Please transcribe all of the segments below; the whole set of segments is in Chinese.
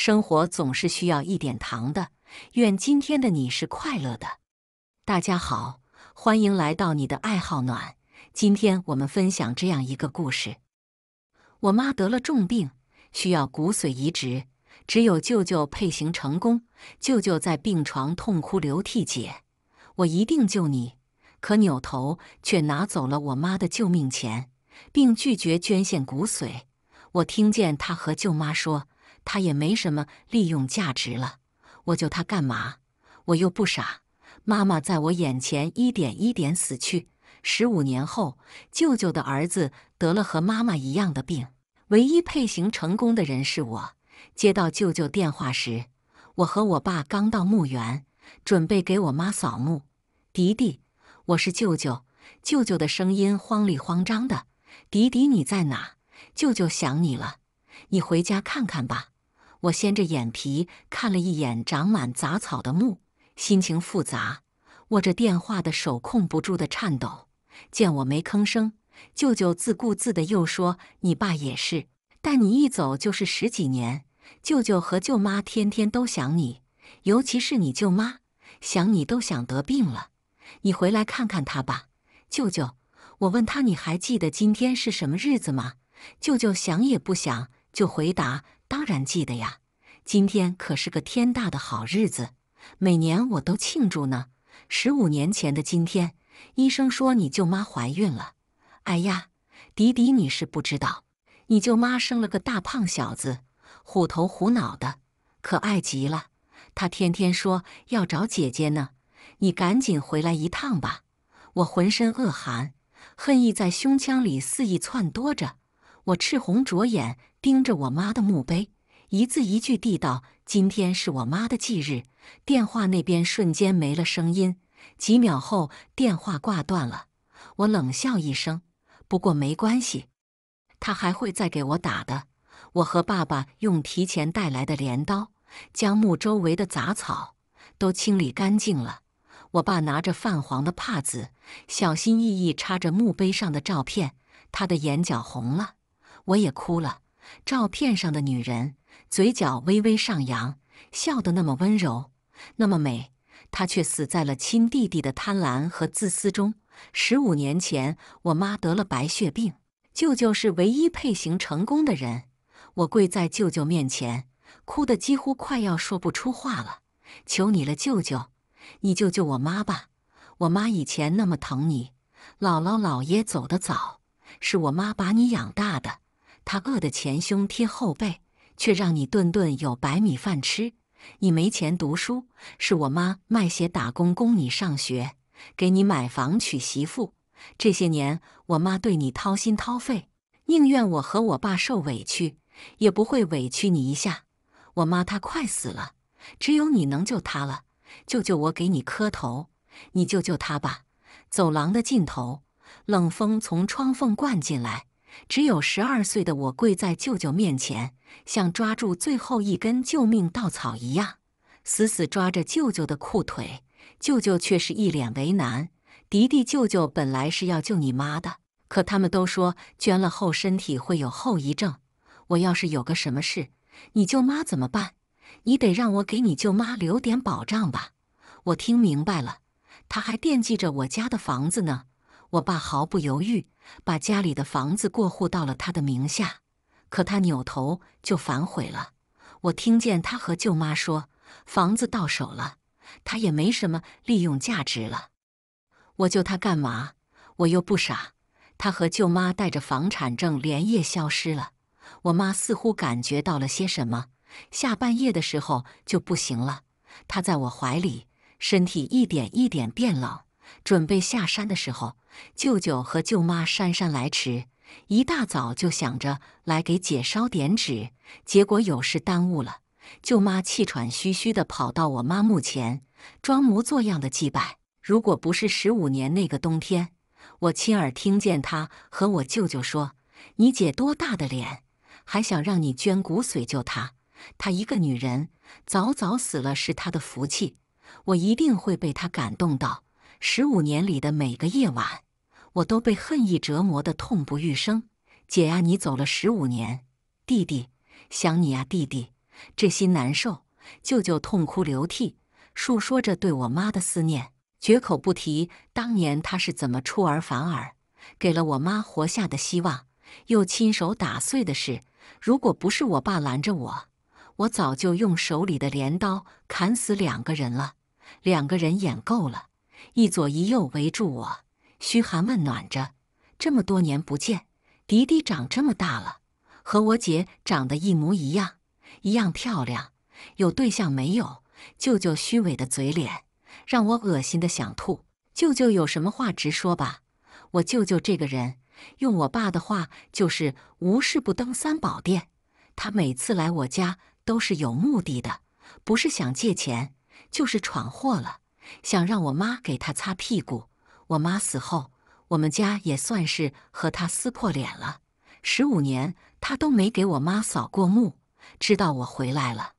生活总是需要一点糖的。愿今天的你是快乐的。大家好，欢迎来到你的爱好暖。今天我们分享这样一个故事：我妈得了重病，需要骨髓移植，只有舅舅配型成功。舅舅在病床痛哭流涕：“姐，我一定救你。”可扭头却拿走了我妈的救命钱，并拒绝捐献骨髓。我听见他和舅妈说。他也没什么利用价值了，我救他干嘛？我又不傻。妈妈在我眼前一点一点死去。十五年后，舅舅的儿子得了和妈妈一样的病，唯一配型成功的人是我。接到舅舅电话时，我和我爸刚到墓园，准备给我妈扫墓。迪迪，我是舅舅。舅舅的声音慌里慌张的。迪迪你在哪？舅舅想你了，你回家看看吧。我掀着眼皮看了一眼长满杂草的墓，心情复杂，握着电话的手控不住的颤抖。见我没吭声，舅舅自顾自的又说：“你爸也是，但你一走就是十几年，舅舅和舅妈天天都想你，尤其是你舅妈，想你都想得病了。你回来看看他吧。”舅舅，我问他：“你还记得今天是什么日子吗？”舅舅想也不想就回答。当然记得呀，今天可是个天大的好日子，每年我都庆祝呢。十五年前的今天，医生说你舅妈怀孕了。哎呀，迪迪，你是不知道，你舅妈生了个大胖小子，虎头虎脑的，可爱极了。他天天说要找姐姐呢，你赶紧回来一趟吧。我浑身恶寒，恨意在胸腔里肆意窜多着，我赤红着眼。盯着我妈的墓碑，一字一句地道：“今天是我妈的忌日。”电话那边瞬间没了声音，几秒后电话挂断了。我冷笑一声，不过没关系，他还会再给我打的。我和爸爸用提前带来的镰刀，将墓周围的杂草都清理干净了。我爸拿着泛黄的帕子，小心翼翼插着墓碑上的照片，他的眼角红了，我也哭了。照片上的女人嘴角微微上扬，笑得那么温柔，那么美。她却死在了亲弟弟的贪婪和自私中。十五年前，我妈得了白血病，舅舅是唯一配型成功的人。我跪在舅舅面前，哭得几乎快要说不出话了。求你了，舅舅，你救救我妈吧！我妈以前那么疼你，姥姥姥爷走得早，是我妈把你养大的。他饿得前胸贴后背，却让你顿顿有白米饭吃。你没钱读书，是我妈卖血打工供你上学，给你买房娶媳妇。这些年，我妈对你掏心掏肺，宁愿我和我爸受委屈，也不会委屈你一下。我妈她快死了，只有你能救她了。救救我，给你磕头。你救救她吧。走廊的尽头，冷风从窗缝灌进来。只有十二岁的我跪在舅舅面前，像抓住最后一根救命稻草一样，死死抓着舅舅的裤腿。舅舅却是一脸为难：“迪迪，舅舅本来是要救你妈的，可他们都说捐了后身体会有后遗症。我要是有个什么事，你舅妈怎么办？你得让我给你舅妈留点保障吧。”我听明白了，他还惦记着我家的房子呢。我爸毫不犹豫。把家里的房子过户到了他的名下，可他扭头就反悔了。我听见他和舅妈说，房子到手了，他也没什么利用价值了。我救他干嘛？我又不傻。他和舅妈带着房产证连夜消失了。我妈似乎感觉到了些什么，下半夜的时候就不行了。她在我怀里，身体一点一点变冷。准备下山的时候。舅舅和舅妈姗姗来迟，一大早就想着来给姐烧点纸，结果有事耽误了。舅妈气喘吁吁地跑到我妈墓前，装模作样的祭拜。如果不是十五年那个冬天，我亲耳听见她和我舅舅说：“你姐多大的脸，还想让你捐骨髓救她？她一个女人早早死了是她的福气。”我一定会被她感动到。十五年里的每个夜晚，我都被恨意折磨得痛不欲生。姐啊，你走了十五年，弟弟想你啊，弟弟这心难受。舅舅痛哭流涕，诉说着对我妈的思念，绝口不提当年他是怎么出尔反尔，给了我妈活下的希望，又亲手打碎的事。如果不是我爸拦着我，我早就用手里的镰刀砍死两个人了。两个人演够了。一左一右围住我，嘘寒问暖着。这么多年不见，迪迪长这么大了，和我姐长得一模一样，一样漂亮。有对象没有？舅舅虚伪的嘴脸让我恶心的想吐。舅舅有什么话直说吧。我舅舅这个人，用我爸的话就是无事不登三宝殿。他每次来我家都是有目的的，不是想借钱，就是闯祸了。想让我妈给他擦屁股。我妈死后，我们家也算是和他撕破脸了。十五年，他都没给我妈扫过墓。知道我回来了，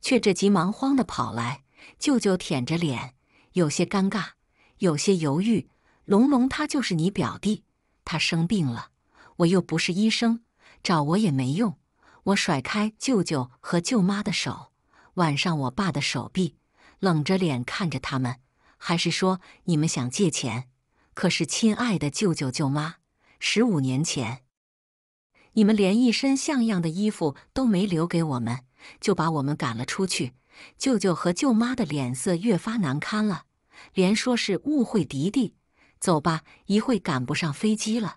却这急忙慌的跑来。舅舅舔着脸，有些尴尬，有些犹豫。龙龙，他就是你表弟。他生病了，我又不是医生，找我也没用。我甩开舅舅和舅妈的手，挽上我爸的手臂。冷着脸看着他们，还是说你们想借钱？可是亲爱的舅舅舅妈，十五年前，你们连一身像样的衣服都没留给我们，就把我们赶了出去。舅舅和舅妈的脸色越发难堪了，连说是误会。迪迪，走吧，一会赶不上飞机了。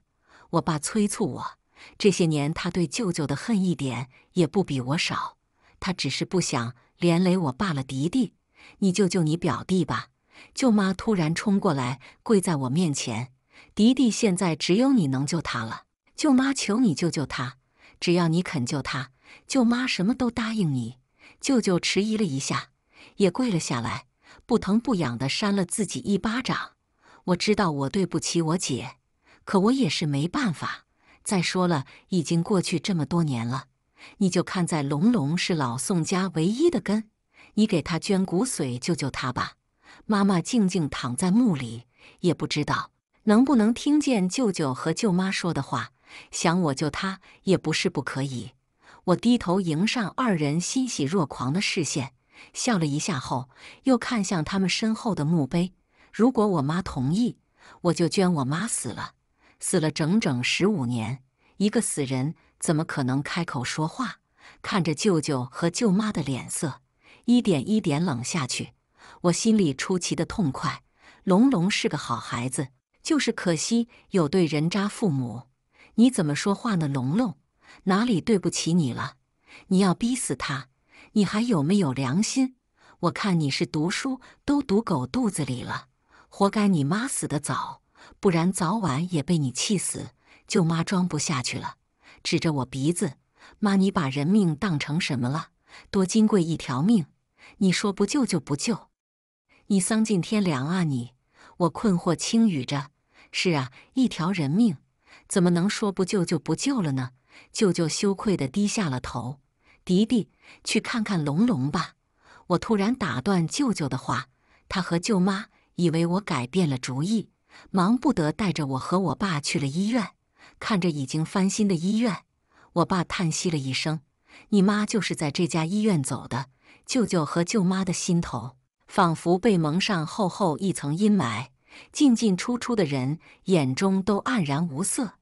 我爸催促我，这些年他对舅舅的恨一点也不比我少，他只是不想连累我爸了。迪迪。你救救你表弟吧！舅妈突然冲过来，跪在我面前：“迪迪，现在只有你能救他了，舅妈求你救救他！只要你肯救他，舅妈什么都答应你。”舅舅迟疑了一下，也跪了下来，不疼不痒的扇了自己一巴掌。我知道我对不起我姐，可我也是没办法。再说了，已经过去这么多年了，你就看在龙龙是老宋家唯一的根。你给他捐骨髓，救救他吧！妈妈静静躺在墓里，也不知道能不能听见舅舅和舅妈说的话。想我救他也不是不可以。我低头迎上二人欣喜若狂的视线，笑了一下后，又看向他们身后的墓碑。如果我妈同意，我就捐我妈。死了，死了整整十五年，一个死人怎么可能开口说话？看着舅舅和舅妈的脸色。一点一点冷下去，我心里出奇的痛快。龙龙是个好孩子，就是可惜有对人渣父母。你怎么说话呢，龙龙？哪里对不起你了？你要逼死他，你还有没有良心？我看你是读书都读狗肚子里了，活该你妈死得早，不然早晚也被你气死。舅妈装不下去了，指着我鼻子：“妈，你把人命当成什么了？多金贵一条命！”你说不救就不救，你丧尽天良啊！你，我困惑轻语着。是啊，一条人命怎么能说不救就不救了呢？舅舅羞愧的低下了头。迪迪，去看看龙龙吧！我突然打断舅舅的话。他和舅妈以为我改变了主意，忙不得带着我和我爸去了医院。看着已经翻新的医院，我爸叹息了一声：“你妈就是在这家医院走的。”舅舅和舅妈的心头仿佛被蒙上厚厚一层阴霾，进进出出的人眼中都黯然无色，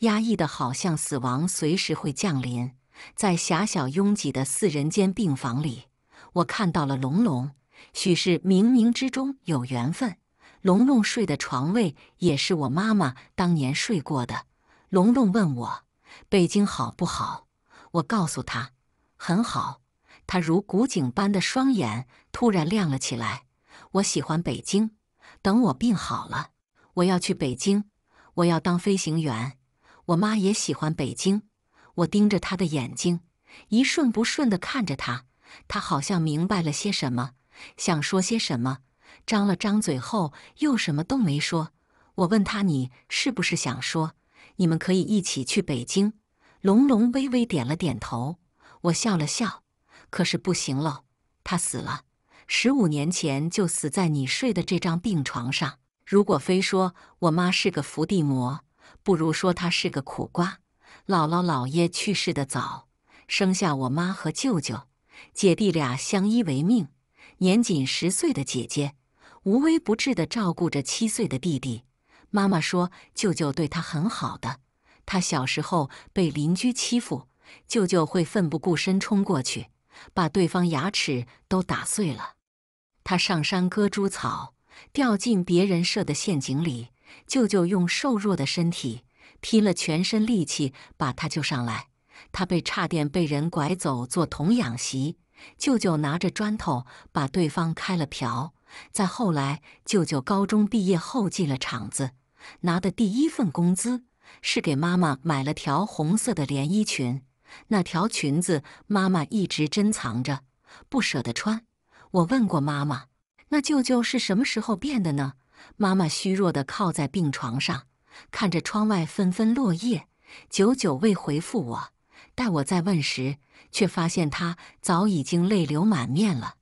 压抑的好像死亡随时会降临。在狭小拥挤的四人间病房里，我看到了龙龙。许是冥冥之中有缘分，龙龙睡的床位也是我妈妈当年睡过的。龙龙问我：“北京好不好？”我告诉他：“很好。”他如古井般的双眼突然亮了起来。我喜欢北京，等我病好了，我要去北京，我要当飞行员。我妈也喜欢北京。我盯着他的眼睛，一瞬不瞬的看着他。他好像明白了些什么，想说些什么，张了张嘴后又什么都没说。我问他：“你是不是想说，你们可以一起去北京？”龙龙微微点了点头。我笑了笑。可是不行喽，他死了，十五年前就死在你睡的这张病床上。如果非说我妈是个伏地魔，不如说她是个苦瓜。姥姥姥爷去世的早，生下我妈和舅舅，姐弟俩相依为命。年仅十岁的姐姐无微不至地照顾着七岁的弟弟。妈妈说，舅舅对她很好的。她小时候被邻居欺负，舅舅会奋不顾身冲过去。把对方牙齿都打碎了。他上山割猪草，掉进别人设的陷阱里。舅舅用瘦弱的身体，拼了全身力气把他救上来。他被差点被人拐走做童养媳。舅舅拿着砖头把对方开了瓢。再后来，舅舅高中毕业后进了厂子，拿的第一份工资是给妈妈买了条红色的连衣裙。那条裙子，妈妈一直珍藏着，不舍得穿。我问过妈妈，那舅舅是什么时候变的呢？妈妈虚弱地靠在病床上，看着窗外纷纷落叶，久久未回复我。待我再问时，却发现他早已经泪流满面了。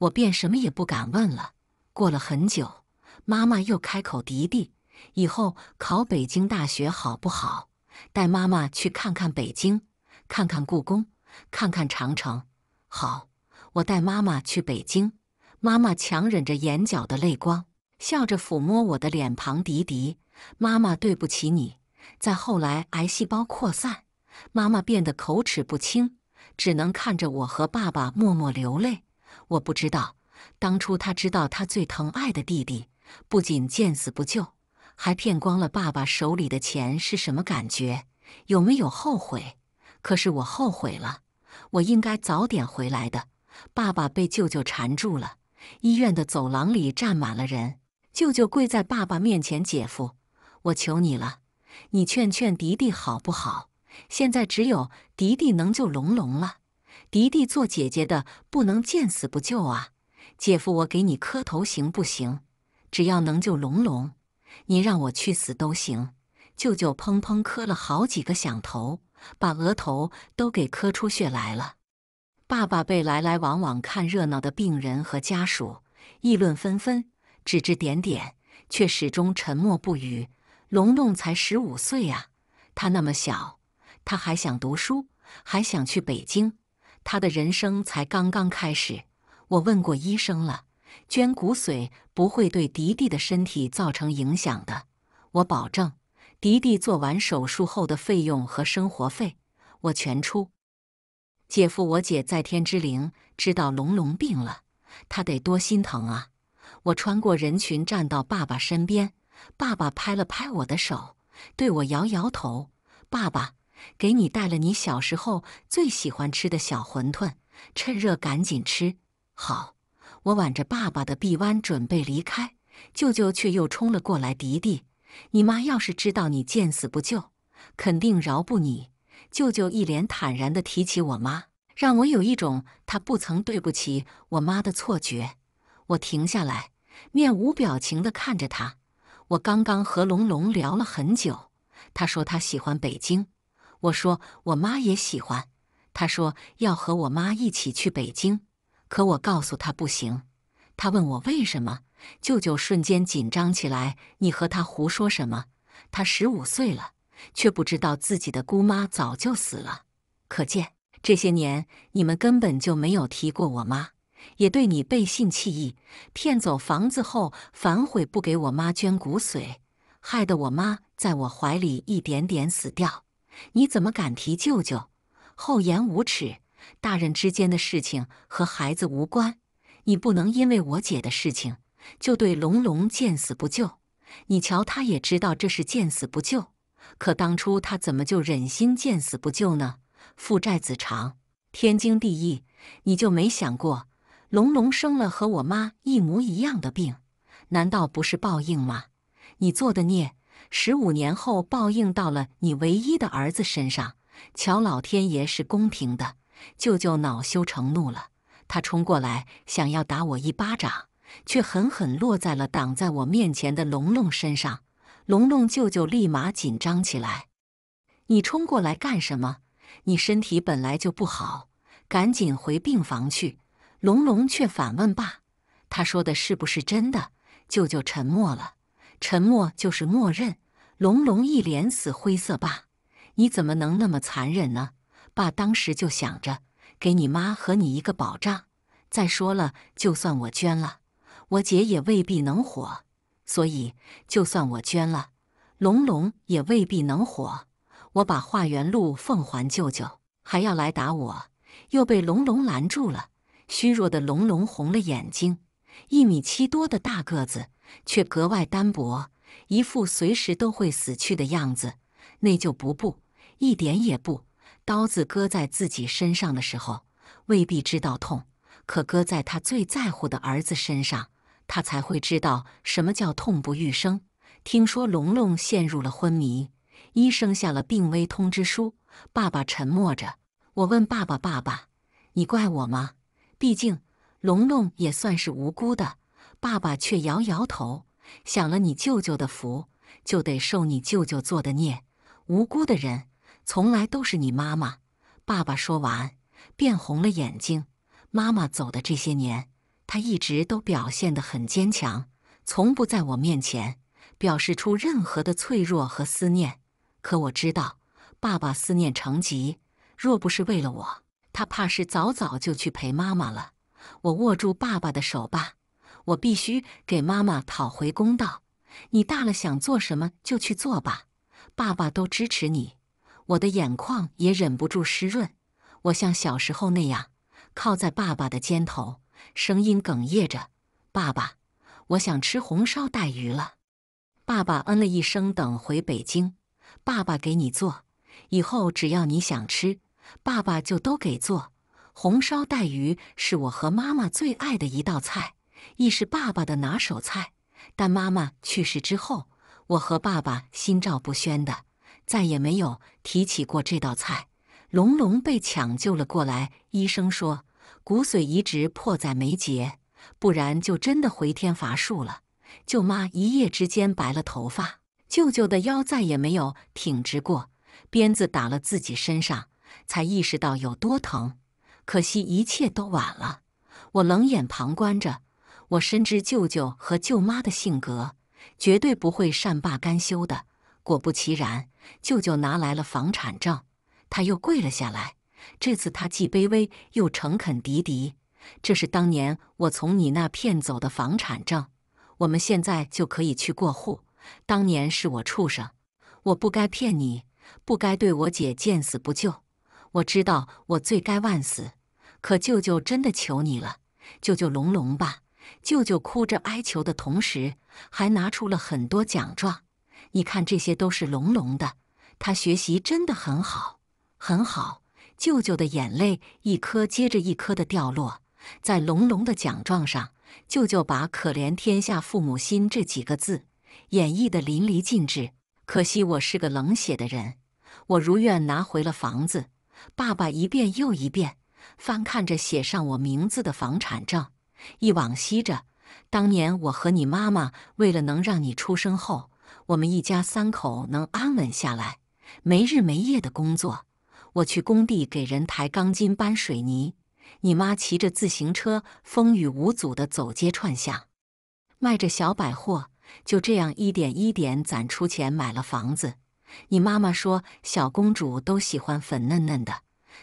我便什么也不敢问了。过了很久，妈妈又开口嘀嘀：“以后考北京大学好不好？带妈妈去看看北京。”看看故宫，看看长城。好，我带妈妈去北京。妈妈强忍着眼角的泪光，笑着抚摸我的脸庞。迪迪，妈妈对不起你。再后来，癌细胞扩散，妈妈变得口齿不清，只能看着我和爸爸默默流泪。我不知道，当初他知道他最疼爱的弟弟不仅见死不救，还骗光了爸爸手里的钱是什么感觉？有没有后悔？可是我后悔了，我应该早点回来的。爸爸被舅舅缠住了，医院的走廊里站满了人。舅舅跪在爸爸面前：“姐夫，我求你了，你劝劝迪迪好不好？现在只有迪迪能救龙龙了。迪迪做姐姐的不能见死不救啊，姐夫，我给你磕头行不行？只要能救龙龙，你让我去死都行。”舅舅砰砰磕了好几个响头，把额头都给磕出血来了。爸爸被来来往往看热闹的病人和家属议论纷纷、指指点点，却始终沉默不语。龙龙才十五岁啊，他那么小，他还想读书，还想去北京，他的人生才刚刚开始。我问过医生了，捐骨髓不会对迪迪的身体造成影响的，我保证。迪迪做完手术后的费用和生活费，我全出。姐夫，我姐在天之灵知道龙龙病了，她得多心疼啊！我穿过人群站到爸爸身边，爸爸拍了拍我的手，对我摇摇头。爸爸，给你带了你小时候最喜欢吃的小馄饨，趁热赶紧吃。好，我挽着爸爸的臂弯准备离开，舅舅却又冲了过来。迪迪。你妈要是知道你见死不救，肯定饶不你。舅舅一脸坦然地提起我妈，让我有一种他不曾对不起我妈的错觉。我停下来，面无表情地看着他。我刚刚和龙龙聊了很久，他说他喜欢北京，我说我妈也喜欢。他说要和我妈一起去北京，可我告诉他不行。他问我为什么。舅舅瞬间紧张起来，你和他胡说什么？他十五岁了，却不知道自己的姑妈早就死了。可见这些年你们根本就没有提过我妈，也对你背信弃义，骗走房子后反悔不给我妈捐骨髓，害得我妈在我怀里一点点死掉。你怎么敢提舅舅？厚颜无耻！大人之间的事情和孩子无关，你不能因为我姐的事情。就对龙龙见死不救，你瞧，他也知道这是见死不救。可当初他怎么就忍心见死不救呢？父债子偿，天经地义。你就没想过，龙龙生了和我妈一模一样的病，难道不是报应吗？你做的孽，十五年后报应到了你唯一的儿子身上。瞧，老天爷是公平的。舅舅恼羞成怒了，他冲过来想要打我一巴掌。却狠狠落在了挡在我面前的龙龙身上。龙龙舅舅立马紧张起来：“你冲过来干什么？你身体本来就不好，赶紧回病房去。”龙龙却反问爸：“他说的是不是真的？”舅舅沉默了，沉默就是默认。龙龙一脸死灰色：“爸，你怎么能那么残忍呢？”爸当时就想着给你妈和你一个保障。再说了，就算我捐了。我姐也未必能火，所以就算我捐了，龙龙也未必能火。我把化缘路奉还舅舅，还要来打我，又被龙龙拦住了。虚弱的龙龙红了眼睛，一米七多的大个子却格外单薄，一副随时都会死去的样子。那就不不，一点也不。刀子割在自己身上的时候未必知道痛，可搁在他最在乎的儿子身上。他才会知道什么叫痛不欲生。听说龙龙陷入了昏迷，医生下了病危通知书。爸爸沉默着，我问爸爸：“爸爸，你怪我吗？毕竟龙龙也算是无辜的。”爸爸却摇摇头：“享了你舅舅的福，就得受你舅舅做的孽。无辜的人，从来都是你妈妈。”爸爸说完，变红了眼睛。妈妈走的这些年。他一直都表现得很坚强，从不在我面前表示出任何的脆弱和思念。可我知道，爸爸思念成疾，若不是为了我，他怕是早早就去陪妈妈了。我握住爸爸的手吧，我必须给妈妈讨回公道。你大了，想做什么就去做吧，爸爸都支持你。我的眼眶也忍不住湿润，我像小时候那样，靠在爸爸的肩头。声音哽咽着，爸爸，我想吃红烧带鱼了。爸爸嗯了一声，等回北京，爸爸给你做。以后只要你想吃，爸爸就都给做。红烧带鱼是我和妈妈最爱的一道菜，亦是爸爸的拿手菜。但妈妈去世之后，我和爸爸心照不宣的再也没有提起过这道菜。龙龙被抢救了过来，医生说。骨髓移植迫在眉睫，不然就真的回天乏术了。舅妈一夜之间白了头发，舅舅的腰再也没有挺直过。鞭子打了自己身上，才意识到有多疼。可惜一切都晚了。我冷眼旁观着，我深知舅舅和舅妈的性格，绝对不会善罢甘休的。果不其然，舅舅拿来了房产证，他又跪了下来。这次他既卑微又诚恳，迪迪，这是当年我从你那骗走的房产证，我们现在就可以去过户。当年是我畜生，我不该骗你，不该对我姐见死不救。我知道我罪该万死，可舅舅真的求你了，救救龙龙吧！舅舅哭着哀求的同时，还拿出了很多奖状，你看这些都是龙龙的，他学习真的很好，很好。舅舅的眼泪一颗接着一颗的掉落在隆隆的奖状上。舅舅把“可怜天下父母心”这几个字演绎得淋漓尽致。可惜我是个冷血的人，我如愿拿回了房子。爸爸一遍又一遍翻看着写上我名字的房产证，忆往昔着，当年我和你妈妈为了能让你出生后，我们一家三口能安稳下来，没日没夜的工作。我去工地给人抬钢筋搬水泥，你妈骑着自行车风雨无阻地走街串巷，卖着小百货，就这样一点一点攒出钱买了房子。你妈妈说小公主都喜欢粉嫩嫩的，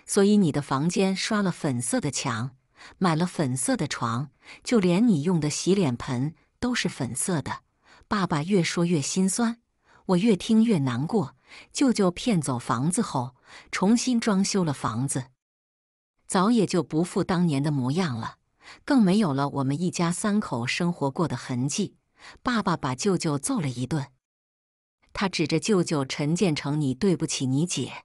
所以你的房间刷了粉色的墙，买了粉色的床，就连你用的洗脸盆都是粉色的。爸爸越说越心酸，我越听越难过。舅舅骗走房子后。重新装修了房子，早也就不复当年的模样了，更没有了我们一家三口生活过的痕迹。爸爸把舅舅揍了一顿，他指着舅舅陈建成：“你对不起你姐！”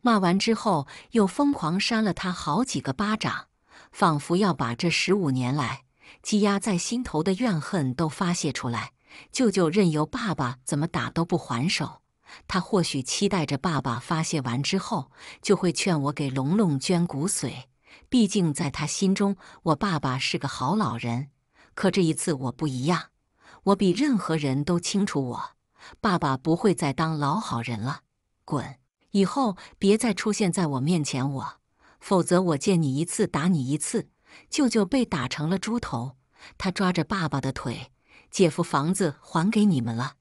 骂完之后，又疯狂扇了他好几个巴掌，仿佛要把这十五年来积压在心头的怨恨都发泄出来。舅舅任由爸爸怎么打都不还手。他或许期待着爸爸发泄完之后，就会劝我给龙龙捐骨髓。毕竟在他心中，我爸爸是个好老人。可这一次我不一样，我比任何人都清楚，我爸爸不会再当老好人了。滚！以后别再出现在我面前，我否则我见你一次打你一次。舅舅被打成了猪头，他抓着爸爸的腿。姐夫，房子还给你们了，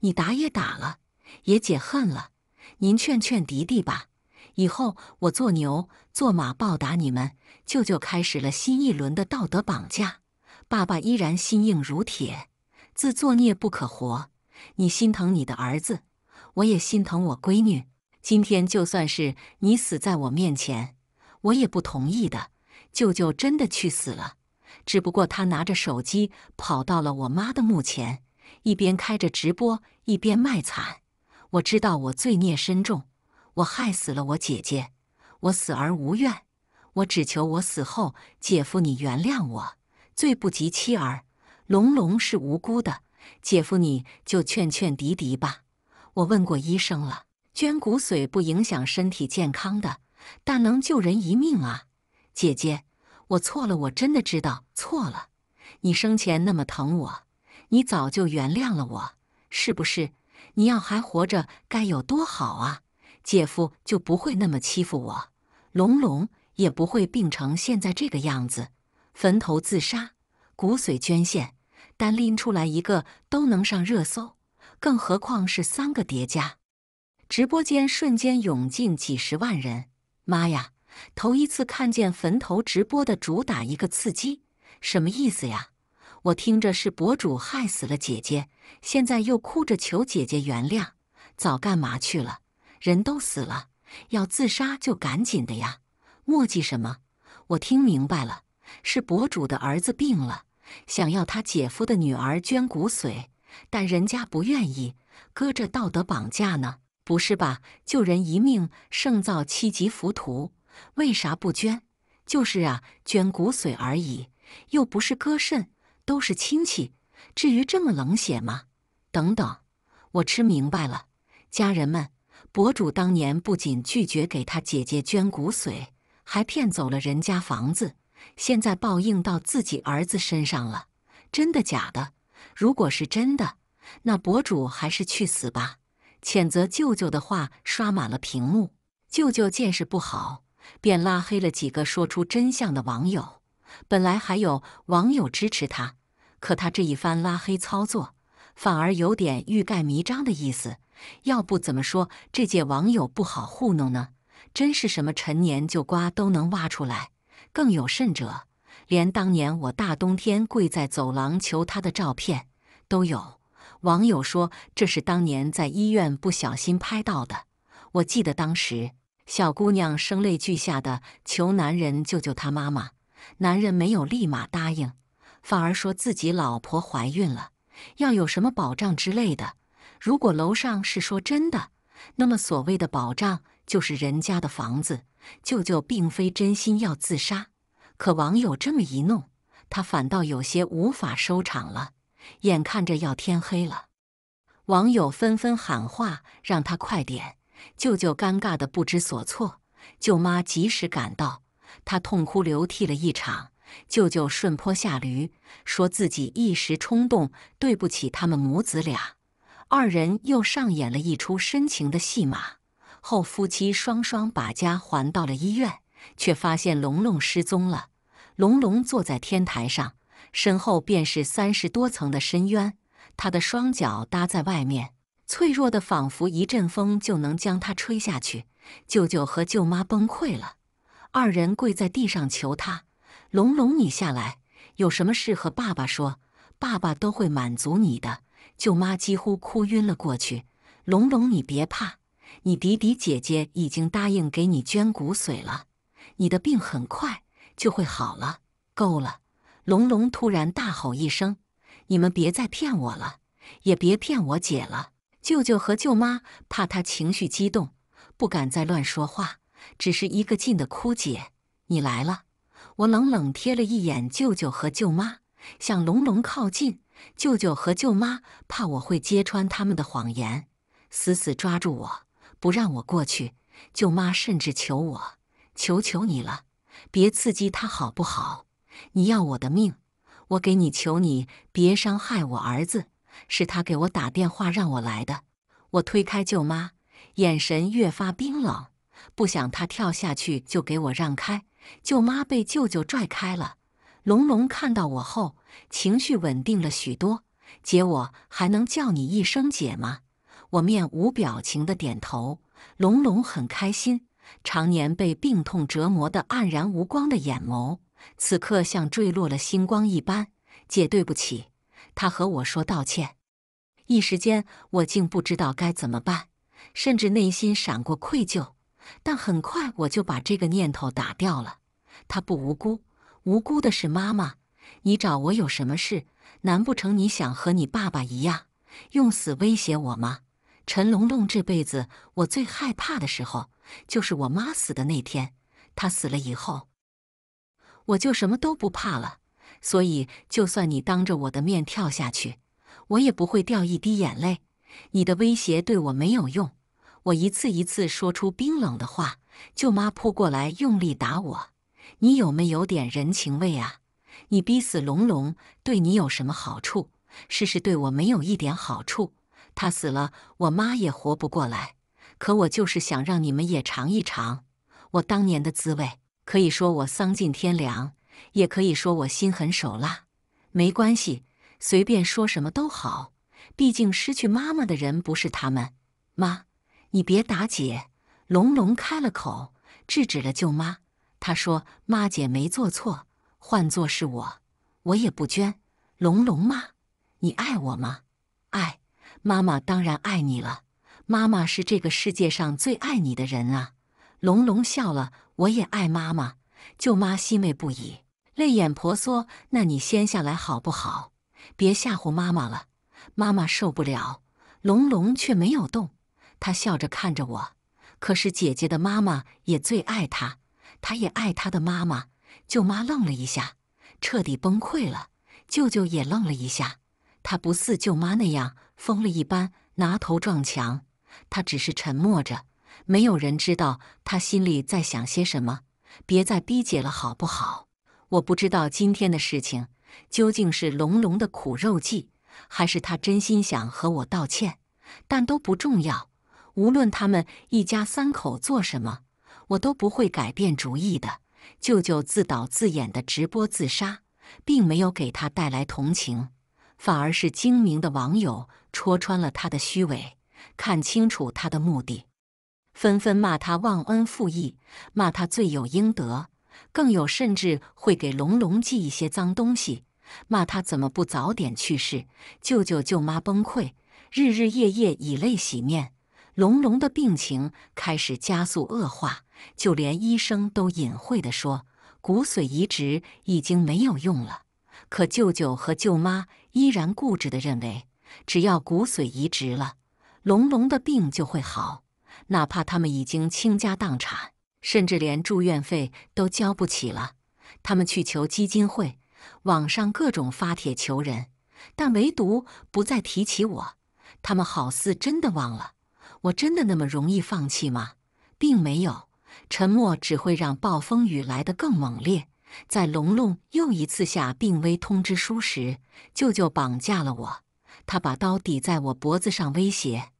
你打也打了。也解恨了，您劝劝迪迪吧，以后我做牛做马报答你们。舅舅开始了新一轮的道德绑架，爸爸依然心硬如铁，自作孽不可活。你心疼你的儿子，我也心疼我闺女。今天就算是你死在我面前，我也不同意的。舅舅真的去死了，只不过他拿着手机跑到了我妈的墓前，一边开着直播，一边卖惨。我知道我罪孽深重，我害死了我姐姐，我死而无怨，我只求我死后，姐夫你原谅我，罪不及妻儿。龙龙是无辜的，姐夫你就劝劝迪迪吧。我问过医生了，捐骨髓不影响身体健康的，但能救人一命啊。姐姐，我错了，我真的知道错了。你生前那么疼我，你早就原谅了我，是不是？你要还活着该有多好啊！姐夫就不会那么欺负我，龙龙也不会病成现在这个样子，坟头自杀，骨髓捐献，单拎出来一个都能上热搜，更何况是三个叠加？直播间瞬间涌进几十万人，妈呀，头一次看见坟头直播的主打一个刺激，什么意思呀？我听着是博主害死了姐姐，现在又哭着求姐姐原谅，早干嘛去了？人都死了，要自杀就赶紧的呀，墨迹什么？我听明白了，是博主的儿子病了，想要他姐夫的女儿捐骨髓，但人家不愿意，搁这道德绑架呢？不是吧？救人一命胜造七级浮屠，为啥不捐？就是啊，捐骨髓而已，又不是割肾。都是亲戚，至于这么冷血吗？等等，我吃明白了，家人们，博主当年不仅拒绝给他姐姐捐骨髓，还骗走了人家房子，现在报应到自己儿子身上了，真的假的？如果是真的，那博主还是去死吧！谴责舅舅的话刷满了屏幕，舅舅见识不好，便拉黑了几个说出真相的网友。本来还有网友支持他，可他这一番拉黑操作，反而有点欲盖弥彰的意思。要不怎么说这届网友不好糊弄呢？真是什么陈年旧瓜都能挖出来。更有甚者，连当年我大冬天跪在走廊求他的照片都有。网友说这是当年在医院不小心拍到的。我记得当时小姑娘声泪俱下的求男人救救她妈妈。男人没有立马答应，反而说自己老婆怀孕了，要有什么保障之类的。如果楼上是说真的，那么所谓的保障就是人家的房子。舅舅并非真心要自杀，可网友这么一弄，他反倒有些无法收场了。眼看着要天黑了，网友纷纷喊话让他快点。舅舅尴尬的不知所措，舅妈及时赶到。他痛哭流涕了一场，舅舅顺坡下驴，说自己一时冲动，对不起他们母子俩。二人又上演了一出深情的戏码。后夫妻双双把家还到了医院，却发现龙龙失踪了。龙龙坐在天台上，身后便是三十多层的深渊，他的双脚搭在外面，脆弱的仿佛一阵风就能将他吹下去。舅舅和舅妈崩溃了。二人跪在地上求他：“龙龙，你下来，有什么事和爸爸说，爸爸都会满足你的。”舅妈几乎哭晕了过去。“龙龙，你别怕，你迪迪姐姐已经答应给你捐骨髓了，你的病很快就会好了。”够了！龙龙突然大吼一声：“你们别再骗我了，也别骗我姐了！”舅舅和舅妈怕他情绪激动，不敢再乱说话。只是一个劲的哭，姐，你来了！我冷冷瞥了一眼舅舅和舅妈，向龙龙靠近。舅舅和舅妈怕我会揭穿他们的谎言，死死抓住我，不让我过去。舅妈甚至求我：“求求你了，别刺激他好不好？你要我的命，我给你求你，别伤害我儿子。是他给我打电话让我来的。”我推开舅妈，眼神越发冰冷。不想他跳下去，就给我让开。舅妈被舅舅拽开了。龙龙看到我后，情绪稳定了许多。姐，我还能叫你一声姐吗？我面无表情的点头。龙龙很开心，常年被病痛折磨的黯然无光的眼眸，此刻像坠落了星光一般。姐，对不起，他和我说道歉。一时间，我竟不知道该怎么办，甚至内心闪过愧疚。但很快我就把这个念头打掉了。他不无辜，无辜的是妈妈。你找我有什么事？难不成你想和你爸爸一样，用死威胁我吗？陈龙龙这辈子我最害怕的时候，就是我妈死的那天。他死了以后，我就什么都不怕了。所以，就算你当着我的面跳下去，我也不会掉一滴眼泪。你的威胁对我没有用。我一次一次说出冰冷的话，舅妈扑过来用力打我。你有没有点人情味啊？你逼死龙龙，对你有什么好处？事事对我没有一点好处。他死了，我妈也活不过来。可我就是想让你们也尝一尝我当年的滋味。可以说我丧尽天良，也可以说我心狠手辣，没关系，随便说什么都好。毕竟失去妈妈的人不是他们，妈。你别打姐，龙龙开了口制止了舅妈。他说：“妈，姐没做错，换做是我，我也不捐。”龙龙妈，你爱我吗？爱，妈妈当然爱你了。妈妈是这个世界上最爱你的人啊。龙龙笑了，我也爱妈妈。舅妈欣慰不已，泪眼婆娑。那你先下来好不好？别吓唬妈妈了，妈妈受不了。龙龙却没有动。他笑着看着我，可是姐姐的妈妈也最爱他，他也爱他的妈妈。舅妈愣了一下，彻底崩溃了。舅舅也愣了一下，他不似舅妈那样疯了一般拿头撞墙，他只是沉默着。没有人知道他心里在想些什么。别再逼姐了，好不好？我不知道今天的事情究竟是龙龙的苦肉计，还是他真心想和我道歉，但都不重要。无论他们一家三口做什么，我都不会改变主意的。舅舅自导自演的直播自杀，并没有给他带来同情，反而是精明的网友戳穿了他的虚伪，看清楚他的目的，纷纷骂他忘恩负义，骂他罪有应得，更有甚至会给龙龙寄一些脏东西，骂他怎么不早点去世。舅舅舅妈崩溃，日日夜夜以泪洗面。龙龙的病情开始加速恶化，就连医生都隐晦地说，骨髓移植已经没有用了。可舅舅和舅妈依然固执地认为，只要骨髓移植了，龙龙的病就会好。哪怕他们已经倾家荡产，甚至连住院费都交不起了，他们去求基金会，网上各种发帖求人，但唯独不再提起我，他们好似真的忘了。我真的那么容易放弃吗？并没有，沉默只会让暴风雨来得更猛烈。在龙龙又一次下病危通知书时，舅舅绑架了我，他把刀抵在我脖子上威胁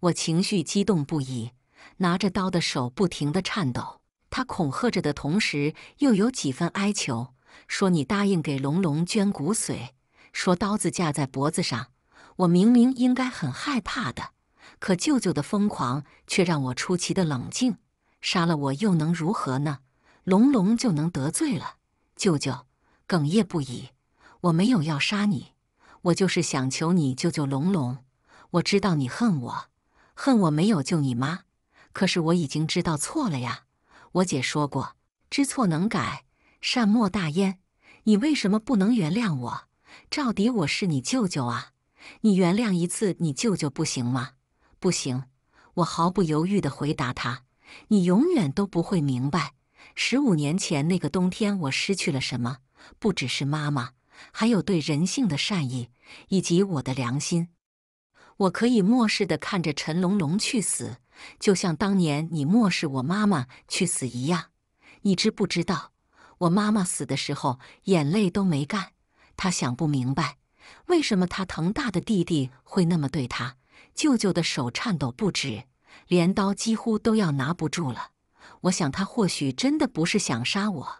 我，情绪激动不已，拿着刀的手不停地颤抖。他恐吓着的同时，又有几分哀求，说：“你答应给龙龙捐骨髓。”说刀子架在脖子上，我明明应该很害怕的。可舅舅的疯狂却让我出奇的冷静。杀了我又能如何呢？龙龙就能得罪了舅舅，哽咽不已。我没有要杀你，我就是想求你救救龙龙。我知道你恨我，恨我没有救你妈。可是我已经知道错了呀。我姐说过，知错能改，善莫大焉。你为什么不能原谅我？赵迪，我是你舅舅啊，你原谅一次你舅舅不行吗？不行，我毫不犹豫地回答他：“你永远都不会明白，十五年前那个冬天，我失去了什么？不只是妈妈，还有对人性的善意，以及我的良心。我可以漠视的看着陈龙龙去死，就像当年你漠视我妈妈去死一样。你知不知道，我妈妈死的时候眼泪都没干，她想不明白，为什么她疼大的弟弟会那么对她。”舅舅的手颤抖不止，镰刀几乎都要拿不住了。我想，他或许真的不是想杀我，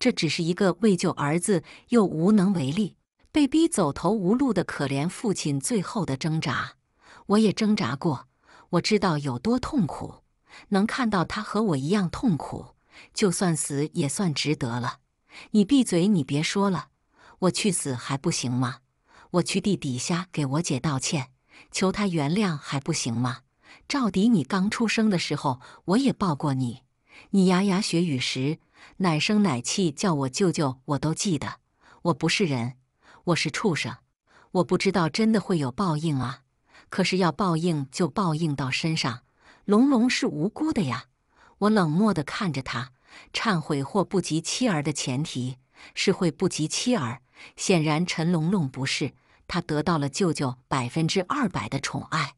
这只是一个为救儿子又无能为力、被逼走投无路的可怜父亲最后的挣扎。我也挣扎过，我知道有多痛苦。能看到他和我一样痛苦，就算死也算值得了。你闭嘴，你别说了，我去死还不行吗？我去地底下给我姐道歉。求他原谅还不行吗？赵迪，你刚出生的时候我也抱过你，你牙牙学语时奶声奶气叫我舅舅，我都记得。我不是人，我是畜生，我不知道真的会有报应啊！可是要报应就报应到身上。龙龙是无辜的呀！我冷漠地看着他，忏悔或不及妻儿的前提是会不及妻儿，显然陈龙龙不是。他得到了舅舅百分之二百的宠爱。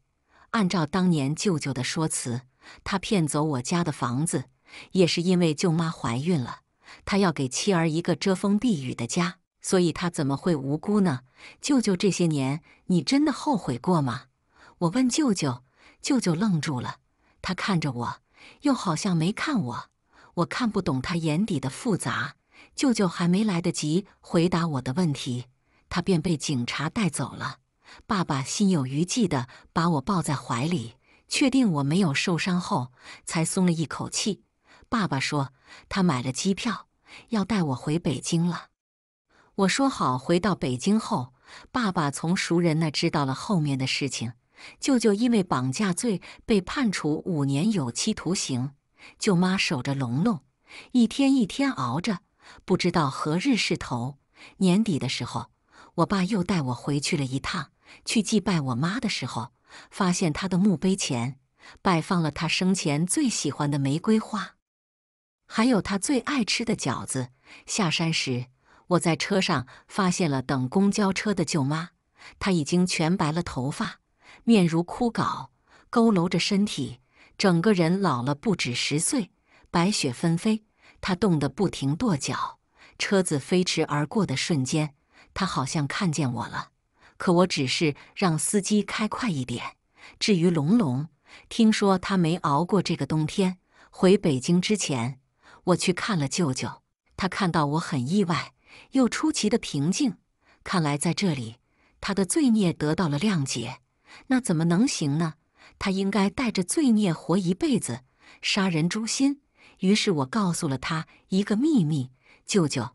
按照当年舅舅的说辞，他骗走我家的房子，也是因为舅妈怀孕了，他要给妻儿一个遮风避雨的家。所以，他怎么会无辜呢？舅舅这些年，你真的后悔过吗？我问舅舅，舅舅愣住了，他看着我，又好像没看我，我看不懂他眼底的复杂。舅舅还没来得及回答我的问题。他便被警察带走了。爸爸心有余悸地把我抱在怀里，确定我没有受伤后，才松了一口气。爸爸说，他买了机票，要带我回北京了。我说好。回到北京后，爸爸从熟人那知道了后面的事情。舅舅因为绑架罪被判处五年有期徒刑，舅妈守着龙龙，一天一天熬着，不知道何日是头。年底的时候。我爸又带我回去了一趟，去祭拜我妈的时候，发现她的墓碑前摆放了她生前最喜欢的玫瑰花，还有她最爱吃的饺子。下山时，我在车上发现了等公交车的舅妈，她已经全白了头发，面如枯槁，佝偻着身体，整个人老了不止十岁。白雪纷飞，她冻得不停跺脚。车子飞驰而过的瞬间。他好像看见我了，可我只是让司机开快一点。至于龙龙，听说他没熬过这个冬天。回北京之前，我去看了舅舅，他看到我很意外，又出奇的平静。看来在这里，他的罪孽得到了谅解。那怎么能行呢？他应该带着罪孽活一辈子，杀人诛心。于是我告诉了他一个秘密，舅舅，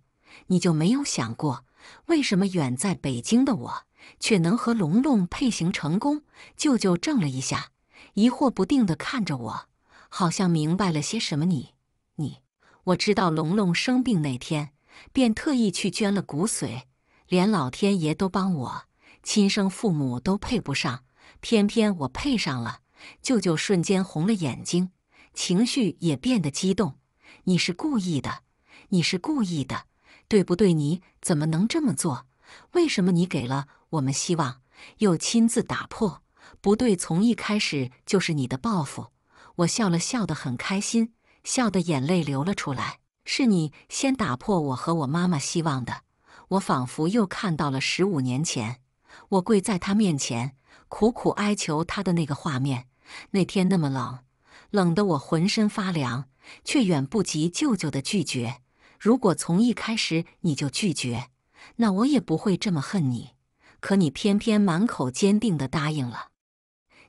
你就没有想过？为什么远在北京的我，却能和龙龙配型成功？舅舅怔了一下，疑惑不定地看着我，好像明白了些什么。你、你，我知道龙龙生病那天，便特意去捐了骨髓，连老天爷都帮我，亲生父母都配不上，偏偏我配上了。舅舅瞬间红了眼睛，情绪也变得激动。你是故意的，你是故意的。对不对？你怎么能这么做？为什么你给了我们希望，又亲自打破？不对，从一开始就是你的报复。我笑了笑，得很开心，笑得眼泪流了出来。是你先打破我和我妈妈希望的。我仿佛又看到了十五年前，我跪在他面前苦苦哀求他的那个画面。那天那么冷，冷得我浑身发凉，却远不及舅舅的拒绝。如果从一开始你就拒绝，那我也不会这么恨你。可你偏偏满口坚定的答应了，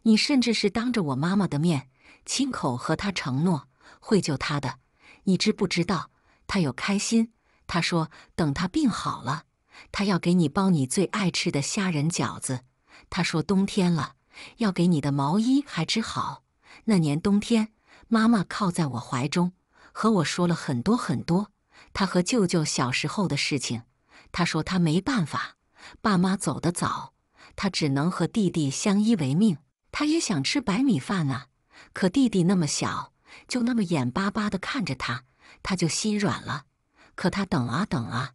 你甚至是当着我妈妈的面，亲口和她承诺会救她的。你知不知道，她有开心？她说等她病好了，她要给你包你最爱吃的虾仁饺子。她说冬天了，要给你的毛衣还织好。那年冬天，妈妈靠在我怀中，和我说了很多很多。他和舅舅小时候的事情，他说他没办法，爸妈走得早，他只能和弟弟相依为命。他也想吃白米饭啊，可弟弟那么小，就那么眼巴巴的看着他，他就心软了。可他等啊等啊，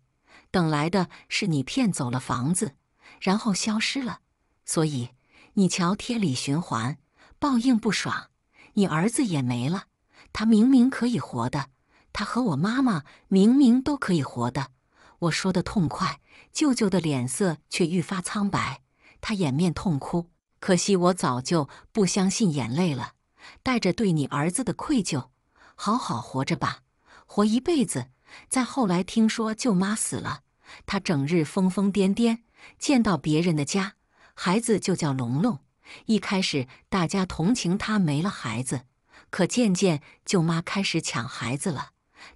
等来的是你骗走了房子，然后消失了。所以你瞧，天理循环，报应不爽，你儿子也没了。他明明可以活的。他和我妈妈明明都可以活的，我说的痛快，舅舅的脸色却愈发苍白，他掩面痛哭。可惜我早就不相信眼泪了，带着对你儿子的愧疚，好好活着吧，活一辈子。再后来听说舅妈死了，他整日疯疯癫癫，见到别人的家孩子就叫龙龙。一开始大家同情他没了孩子，可渐渐舅妈开始抢孩子了。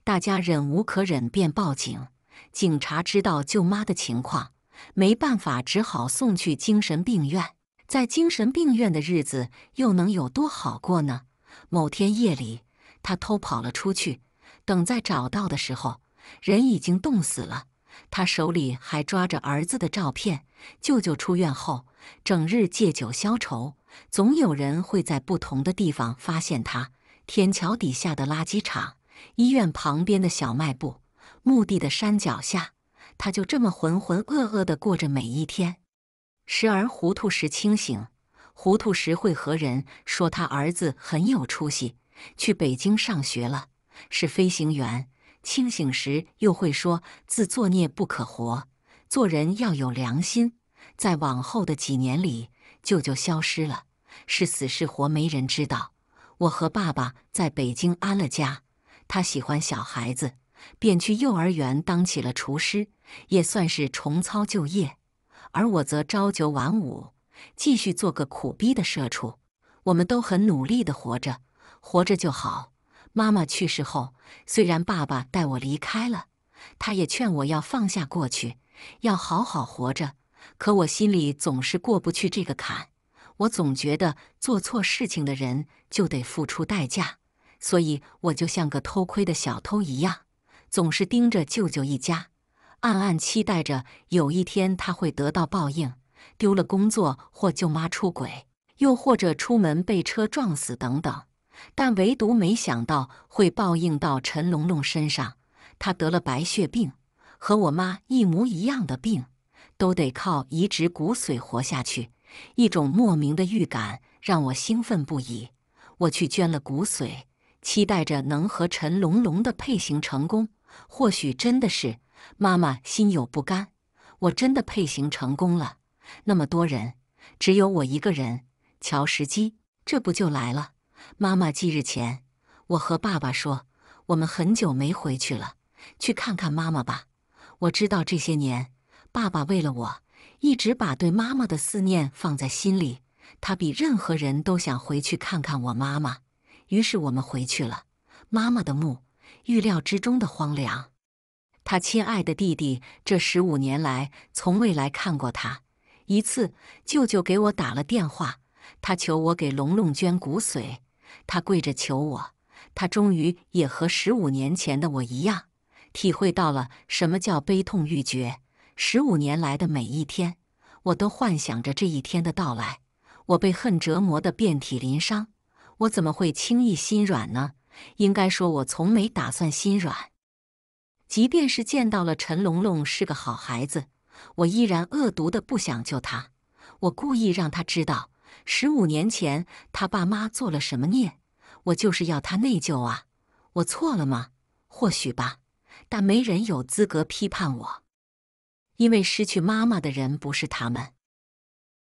大家忍无可忍，便报警。警察知道舅妈的情况，没办法，只好送去精神病院。在精神病院的日子，又能有多好过呢？某天夜里，他偷跑了出去。等再找到的时候，人已经冻死了。他手里还抓着儿子的照片。舅舅出院后，整日借酒消愁，总有人会在不同的地方发现他。天桥底下的垃圾场。医院旁边的小卖部，墓地的山脚下，他就这么浑浑噩噩地过着每一天，时而糊涂时清醒，糊涂时会和人说他儿子很有出息，去北京上学了，是飞行员；清醒时又会说自作孽不可活，做人要有良心。在往后的几年里，舅舅消失了，是死是活没人知道。我和爸爸在北京安了家。他喜欢小孩子，便去幼儿园当起了厨师，也算是重操旧业。而我则朝九晚五，继续做个苦逼的社畜。我们都很努力的活着，活着就好。妈妈去世后，虽然爸爸带我离开了，他也劝我要放下过去，要好好活着。可我心里总是过不去这个坎，我总觉得做错事情的人就得付出代价。所以，我就像个偷窥的小偷一样，总是盯着舅舅一家，暗暗期待着有一天他会得到报应，丢了工作或舅妈出轨，又或者出门被车撞死等等。但唯独没想到会报应到陈龙龙身上，他得了白血病，和我妈一模一样的病，都得靠移植骨髓活下去。一种莫名的预感让我兴奋不已，我去捐了骨髓。期待着能和陈龙龙的配型成功，或许真的是妈妈心有不甘。我真的配型成功了，那么多人，只有我一个人。乔石基，这不就来了？妈妈忌日前，我和爸爸说，我们很久没回去了，去看看妈妈吧。我知道这些年，爸爸为了我，一直把对妈妈的思念放在心里，他比任何人都想回去看看我妈妈。于是我们回去了，妈妈的墓，预料之中的荒凉。他亲爱的弟弟，这十五年来从未来看过他一次。舅舅给我打了电话，他求我给龙龙捐骨髓，他跪着求我。他终于也和十五年前的我一样，体会到了什么叫悲痛欲绝。十五年来的每一天，我都幻想着这一天的到来。我被恨折磨的遍体鳞伤。我怎么会轻易心软呢？应该说，我从没打算心软。即便是见到了陈龙龙是个好孩子，我依然恶毒的不想救他。我故意让他知道十五年前他爸妈做了什么孽，我就是要他内疚啊！我错了吗？或许吧，但没人有资格批判我，因为失去妈妈的人不是他们。